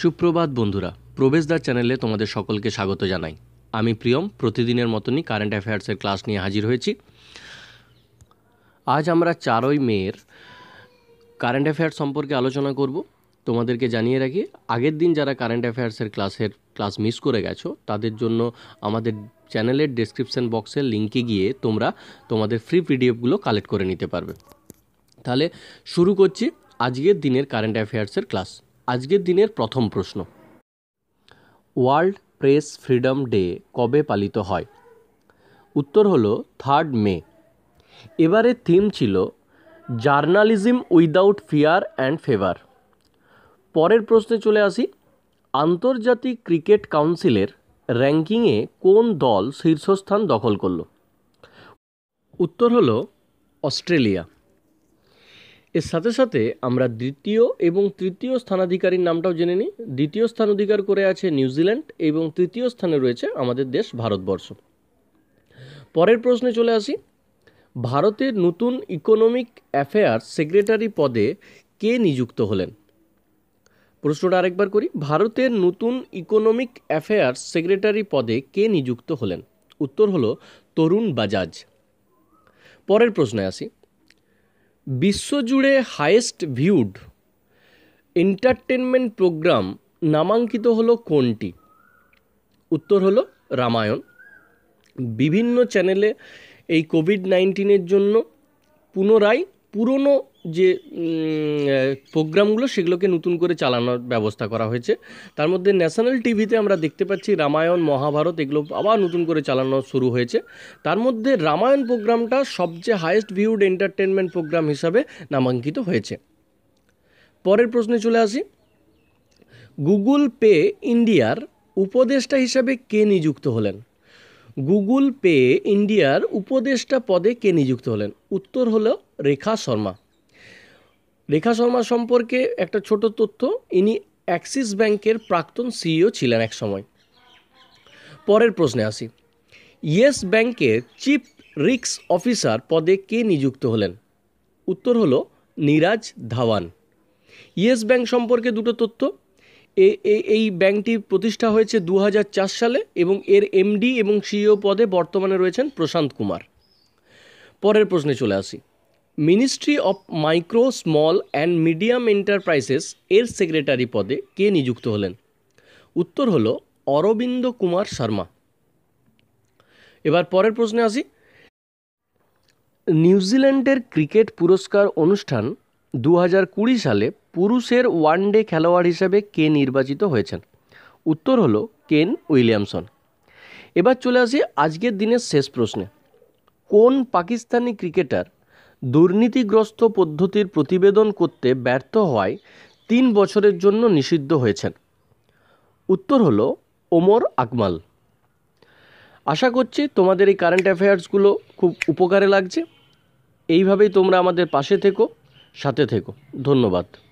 সুপ্রভাত বন্ধুরা প্রবেশদ্বার চ্যানেলে তোমাদের সকলকে স্বাগত জানাই আমি প্রিয়ম প্রতিদিনের মতনই কারেন্ট অ্যাফেয়ার্সের ক্লাস নিয়ে হাজির হয়েছি আজ আমরা চারই মেয়ের কারেন্ট অ্যাফেয়ার্স সম্পর্কে আলোচনা করব তোমাদেরকে জানিয়ে রাখি আগের দিন যারা কারেন্ট অ্যাফেয়ার্সের ক্লাসের ক্লাস মিস করে গেছো তাদের জন্য আমাদের চ্যানেলের ডেসক্রিপশন বক্সের লিঙ্কে গিয়ে তোমরা তোমাদের ফ্রি পিডিএফগুলো কালেক্ট করে নিতে পারবে তাহলে শুরু করছি আজকের দিনের কারেন্ট অ্যাফেয়ার্সের ক্লাস আজকের দিনের প্রথম প্রশ্ন ওয়ার্ল্ড প্রেস ফ্রিডম ডে কবে পালিত হয় উত্তর হল থার্ড মে এবারে থিম ছিল journalism without fear and favour পরের প্রশ্নে চলে আসি আন্তর্জাতিক ক্রিকেট কাউন্সিলের র্যাঙ্কিংয়ে কোন দল শীর্ষস্থান দখল করল উত্তর হল অস্ট্রেলিয়া এর সাথে সাথে আমরা দ্বিতীয় এবং তৃতীয় স্থানাধিকারীর নামটাও জেনে নিই দ্বিতীয় স্থান অধিকার করে আছে নিউজিল্যান্ড এবং তৃতীয় স্থানে রয়েছে আমাদের দেশ ভারতবর্ষ পরের প্রশ্নে চলে আসি ভারতের নতুন ইকোনমিক অ্যাফেয়ার্স সেক্রেটারি পদে কে নিযুক্ত হলেন প্রশ্নটা আরেকবার করি ভারতের নতুন ইকোনমিক অ্যাফেয়ার্স সেক্রেটারি পদে কে নিযুক্ত হলেন উত্তর হলো তরুণ বাজাজ পরের প্রশ্নে আসি বিশ্বজুড়ে হায়েস্ট ভিউড এন্টারটেনমেন্ট প্রোগ্রাম নামাঙ্কিত হলো কোনটি উত্তর হলো রামায়ণ বিভিন্ন চ্যানেলে এই কোভিড নাইন্টিনের জন্য পুনরায় পুরনো যে প্রোগ্রামগুলো সেগুলোকে নতুন করে চালানোর ব্যবস্থা করা হয়েছে তার মধ্যে ন্যাশনাল টিভিতে আমরা দেখতে পাচ্ছি রামায়ণ মহাভারত এগুলো আবার নতুন করে চালানো শুরু হয়েছে তার মধ্যে রামায়ণ প্রোগ্রামটা সবচেয়ে হায়েস্ট ভিউড এন্টারটেনমেন্ট প্রোগ্রাম হিসাবে নামাঙ্কিত হয়েছে পরের প্রশ্নে চলে আসি গুগল পে ইন্ডিয়ার উপদেষ্টা হিসাবে কে নিযুক্ত হলেন গুগল পে ইন্ডিয়ার উপদেষ্টা পদে কে নিযুক্ত হলেন উত্তর হলো রেখা শর্মা রেখা শর্মা সম্পর্কে একটা ছোট তথ্য ইনি অ্যাক্সিস ব্যাংকের প্রাক্তন সিইও ছিলেন এক সময় পরের প্রশ্নে আসি ইয়েস ব্যাংকের চিফ রিক্স অফিসার পদে কে নিযুক্ত হলেন উত্তর হলো নীরাজ ধাওয়ান ইয়েস ব্যাংক সম্পর্কে দুটো তথ্য এই ব্যাংকটি প্রতিষ্ঠা হয়েছে দু সালে এবং এর এমডি এবং সিইও e পদে বর্তমানে রয়েছেন প্রশান্ত কুমার পরের প্রশ্নে চলে আসি ministry of micro small and medium enterprises এর সেক্রেটারি পদে কে নিযুক্ত হলেন উত্তর হলো অরবিন্দ কুমার শর্মা এবার পরের প্রশ্নে আসি নিউজিল্যান্ডের ক্রিকেট পুরস্কার অনুষ্ঠান দু সালে পুরুষের ওয়ান ডে খেলোয়াড় হিসেবে কে নির্বাচিত হয়েছেন উত্তর হলো কেন উইলিয়ামসন এবার চলে আসি আজকের দিনের শেষ প্রশ্নে কোন পাকিস্তানি ক্রিকেটার দুর্নীতিগ্রস্ত পদ্ধতির প্রতিবেদন করতে ব্যর্থ হওয়ায় তিন বছরের জন্য নিষিদ্ধ হয়েছেন উত্তর হলো ওমর আকমাল আশা করছি তোমাদের এই কারেন্ট অ্যাফেয়ার্সগুলো খুব উপকারে লাগছে এইভাবেই তোমরা আমাদের পাশে থেকো সাথে থেকো ধন্যবাদ